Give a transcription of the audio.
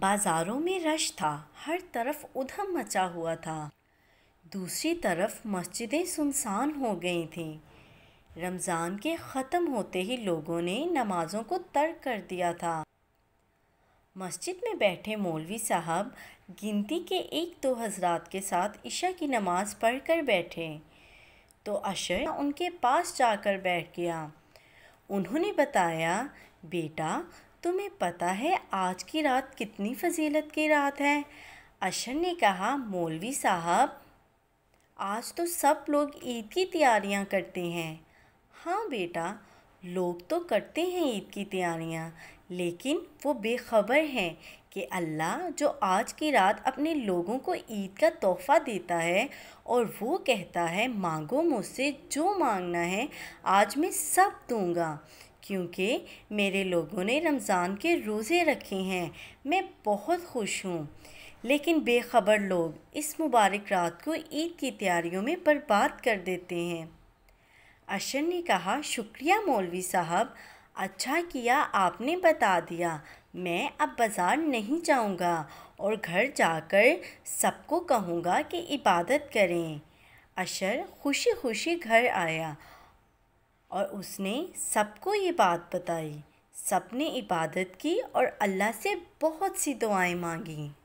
बाजारों में रश था हर तरफ उधम मचा हुआ था दूसरी तरफ मस्जिदें सुनसान हो गई थीं रमज़ान के ख़त्म होते ही लोगों ने नमाज़ों को तर्क कर दिया था मस्जिद में बैठे मौलवी साहब गिनती के एक दो हजरात के साथ इशा की नमाज़ पढ़ कर बैठे तो अशर उनके पास जाकर बैठ गया उन्होंने बताया बेटा तुम्हें पता है आज की रात कितनी फजीलत की रात है अशर ने कहा मौलवी साहब आज तो सब लोग ईद की तैयारियां करते हैं हाँ बेटा लोग तो करते हैं ईद की तैयारियाँ लेकिन वो बेखबर हैं कि अल्लाह जो आज की रात अपने लोगों को ईद का तोहफ़ा देता है और वो कहता है मांगो मुझसे जो मांगना है आज मैं सब दूँगा क्योंकि मेरे लोगों ने रमज़ान के रोज़े रखे हैं मैं बहुत खुश हूँ लेकिन बेखबर लोग इस मुबारक रात को ईद की तैयारियों में बर्बाद कर देते हैं अशर ने कहा शुक्रिया मौलवी साहब अच्छा किया आपने बता दिया मैं अब बाज़ार नहीं जाऊंगा और घर जाकर सबको कहूंगा कि इबादत करें अशर खुशी खुशी घर आया और उसने सबको ये बात बताई सबने इबादत की और अल्लाह से बहुत सी दुआएं मांगी